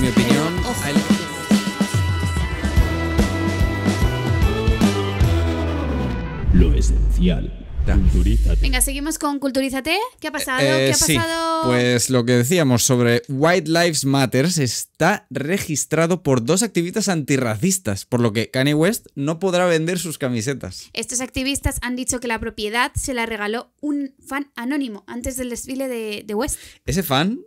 mi opinión. Lo esencial. Venga, seguimos con Culturízate. ¿Qué ha eh, pasado? Pues lo que decíamos sobre White Lives Matters está registrado por dos activistas antirracistas, por lo que Kanye West no podrá vender sus camisetas. Estos activistas han dicho que la propiedad se la regaló un fan anónimo antes del desfile de West. Ese fan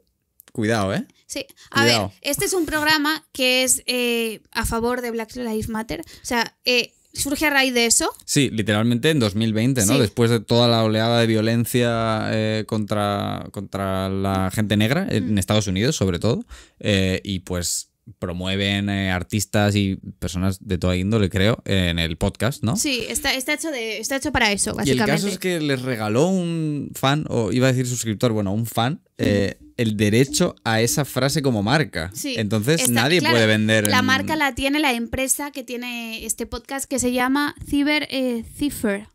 Cuidado, ¿eh? Sí. A ver, este es un programa que es eh, a favor de Black Lives Matter. O sea, eh, surge a raíz de eso. Sí, literalmente en 2020, ¿no? Después de toda la oleada de violencia eh, contra, contra la gente negra, en mm. Estados Unidos sobre todo. y pues promueven eh, artistas y personas de toda índole, creo, en el podcast, ¿no? Sí, está, está, hecho, de, está hecho para eso, básicamente. Y el caso es que les regaló un fan, o iba a decir suscriptor, bueno, un fan, eh, el derecho a esa frase como marca. Sí, Entonces nadie puede vender. La marca la tiene la empresa que tiene este podcast que se llama Cyber eh, Cipher.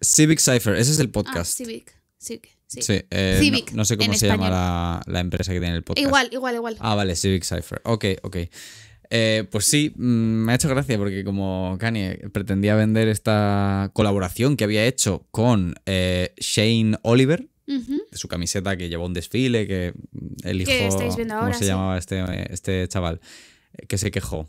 Civic Cipher, ese es el podcast. Ah, Civic, Civic. Sí, eh, Civic. No, sé cómo se llama la, empresa que tiene el podcast. Igual, igual, igual. Ah, vale, Civic Cypher. Ok, ok. Eh, pues sí, mm, me ha hecho gracia porque como Kanye pretendía vender esta colaboración que había hecho con eh, Shane Oliver, su camiseta que llevó un desfile, que el hijo, ¿cómo se llamaba este, este chaval? Que se quejó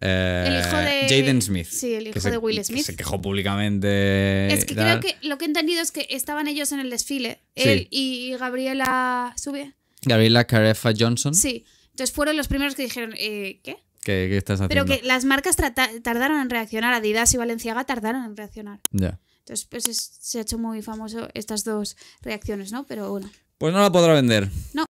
eh, el hijo de. Jaden Smith. Sí, el hijo de Will Smith. se quejó públicamente. Es que creo que lo que he entendido es que estaban ellos en el desfile. Él y Gabriela. ¿Sube? Gabriela Carefa Johnson. Sí. Entonces fueron los primeros que dijeron, eh, ¿qué? ¿qué? estás haciendo? Pero que las marcas tardaron en reaccionar. Adidas y Valenciaga tardaron en reaccionar. Ya. Entonces, pues se ha hecho muy famoso estas dos reacciones, ¿no? Pero bueno. Pues no la podrá vender. No.